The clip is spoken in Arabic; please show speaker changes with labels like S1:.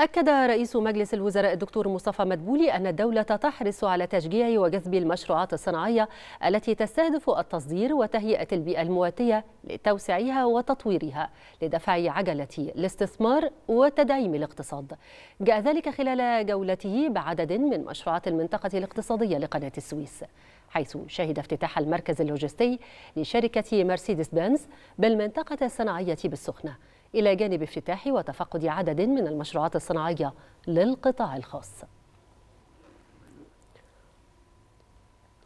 S1: أكد رئيس مجلس الوزراء الدكتور مصطفى مدبولي أن الدولة تحرص على تشجيع وجذب المشروعات الصناعية التي تستهدف التصدير وتهيئة البيئة المواتية لتوسيعها وتطويرها لدفع عجلة الاستثمار وتدعيم الاقتصاد. جاء ذلك خلال جولته بعدد من مشروعات المنطقة الاقتصادية لقناة السويس. حيث شهد افتتاح المركز اللوجستي لشركة مرسيدس بنز بالمنطقة الصناعية بالسخنة إلى جانب افتتاح وتفقد عدد من المشروعات الصناعية للقطاع الخاص